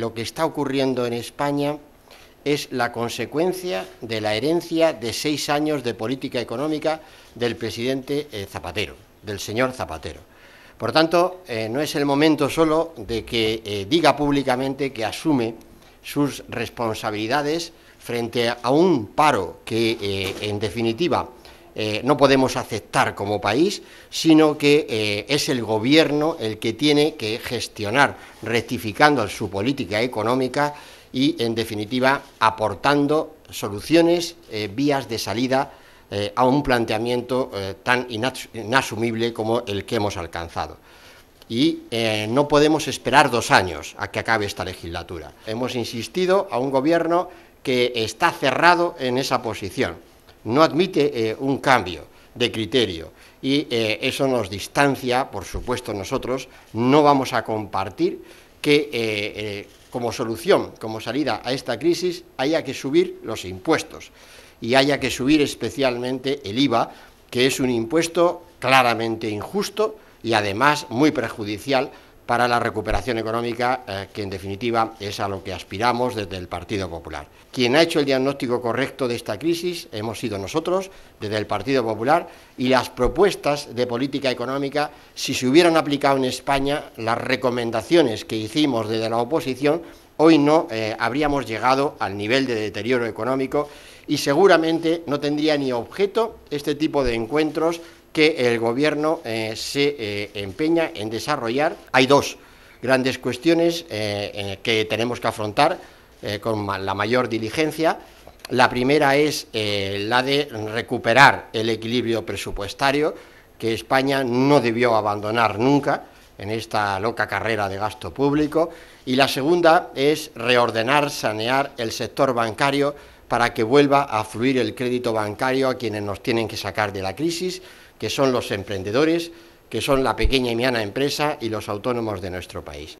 lo que está ocurriendo en España es la consecuencia de la herencia de seis años de política económica del presidente eh, Zapatero, del señor Zapatero. Por tanto, eh, no es el momento solo de que eh, diga públicamente que asume sus responsabilidades frente a un paro que, en definitiva, eh, no podemos aceptar como país, sino que eh, es el gobierno el que tiene que gestionar, rectificando su política económica y, en definitiva, aportando soluciones, eh, vías de salida a un planteamiento tan inasumible como el que hemos alcanzado y no podemos esperar dos años a que acabe esta legislatura. Hemos insistido a un gobierno que está cerrado en esa posición no admite eh, un cambio de criterio y eh, eso nos distancia, por supuesto nosotros no vamos a compartir que eh, como solución, como salida a esta crisis haya que subir los impuestos y haya que subir especialmente el IVA, que es un impuesto claramente injusto y además muy perjudicial para la recuperación económica, eh, que en definitiva es a lo que aspiramos desde el Partido Popular. Quien ha hecho el diagnóstico correcto de esta crisis hemos sido nosotros, desde el Partido Popular, y las propuestas de política económica, si se hubieran aplicado en España las recomendaciones que hicimos desde la oposición, hoy no eh, habríamos llegado al nivel de deterioro económico y seguramente no tendría ni objeto este tipo de encuentros que el Gobierno eh, se eh, empeña en desarrollar. Hay dos grandes cuestiones eh, que tenemos que afrontar con la mayor diligencia. La primera es la de recuperar el equilibrio presupuestario que España no debió abandonar nunca en esta loca carrera de gasto público. Y la segunda es reordenar, sanear el sector bancario para que vuelva a fluir el crédito bancario a quienes nos tienen que sacar de la crisis, que son los emprendedores, que son la pequeña y mediana empresa y los autónomos de nuestro país.